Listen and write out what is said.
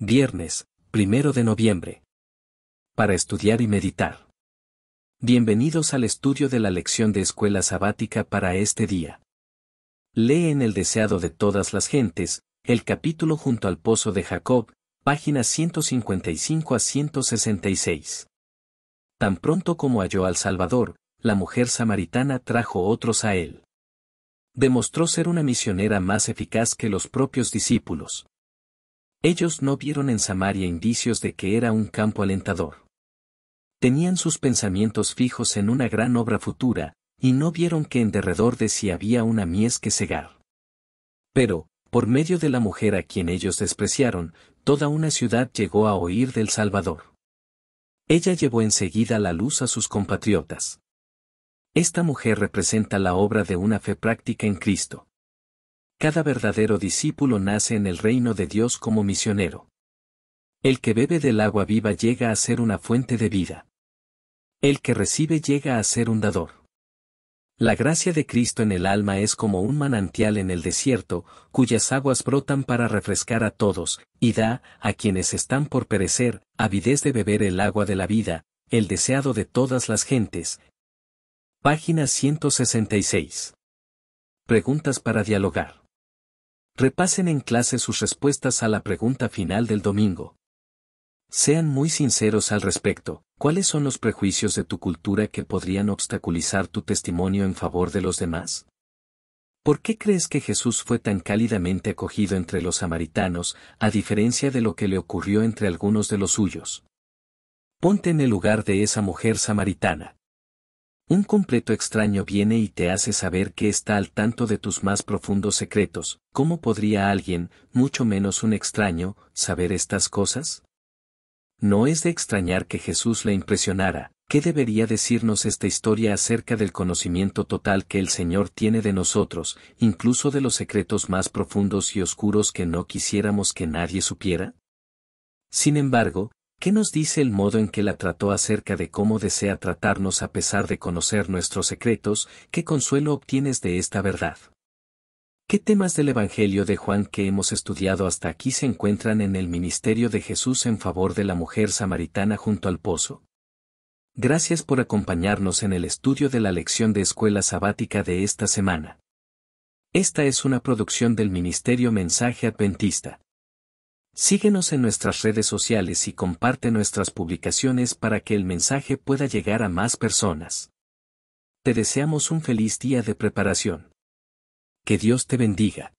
Viernes, primero de noviembre. Para estudiar y meditar. Bienvenidos al estudio de la lección de escuela sabática para este día. Lee en El deseado de todas las gentes, el capítulo junto al pozo de Jacob, páginas 155 a 166. Tan pronto como halló al Salvador, la mujer samaritana trajo otros a él. Demostró ser una misionera más eficaz que los propios discípulos. Ellos no vieron en Samaria indicios de que era un campo alentador. Tenían sus pensamientos fijos en una gran obra futura, y no vieron que en derredor de sí había una mies que cegar. Pero, por medio de la mujer a quien ellos despreciaron, toda una ciudad llegó a oír del Salvador. Ella llevó enseguida la luz a sus compatriotas. Esta mujer representa la obra de una fe práctica en Cristo. Cada verdadero discípulo nace en el reino de Dios como misionero. El que bebe del agua viva llega a ser una fuente de vida. El que recibe llega a ser un dador. La gracia de Cristo en el alma es como un manantial en el desierto, cuyas aguas brotan para refrescar a todos, y da, a quienes están por perecer, avidez de beber el agua de la vida, el deseado de todas las gentes. Página 166. Preguntas para dialogar. Repasen en clase sus respuestas a la pregunta final del domingo. Sean muy sinceros al respecto. ¿Cuáles son los prejuicios de tu cultura que podrían obstaculizar tu testimonio en favor de los demás? ¿Por qué crees que Jesús fue tan cálidamente acogido entre los samaritanos, a diferencia de lo que le ocurrió entre algunos de los suyos? Ponte en el lugar de esa mujer samaritana. Un completo extraño viene y te hace saber que está al tanto de tus más profundos secretos. ¿Cómo podría alguien, mucho menos un extraño, saber estas cosas? No es de extrañar que Jesús le impresionara. ¿Qué debería decirnos esta historia acerca del conocimiento total que el Señor tiene de nosotros, incluso de los secretos más profundos y oscuros que no quisiéramos que nadie supiera? Sin embargo, ¿Qué nos dice el modo en que la trató acerca de cómo desea tratarnos a pesar de conocer nuestros secretos? ¿Qué consuelo obtienes de esta verdad? ¿Qué temas del Evangelio de Juan que hemos estudiado hasta aquí se encuentran en el ministerio de Jesús en favor de la mujer samaritana junto al pozo? Gracias por acompañarnos en el estudio de la lección de escuela sabática de esta semana. Esta es una producción del Ministerio Mensaje Adventista. Síguenos en nuestras redes sociales y comparte nuestras publicaciones para que el mensaje pueda llegar a más personas. Te deseamos un feliz día de preparación. Que Dios te bendiga.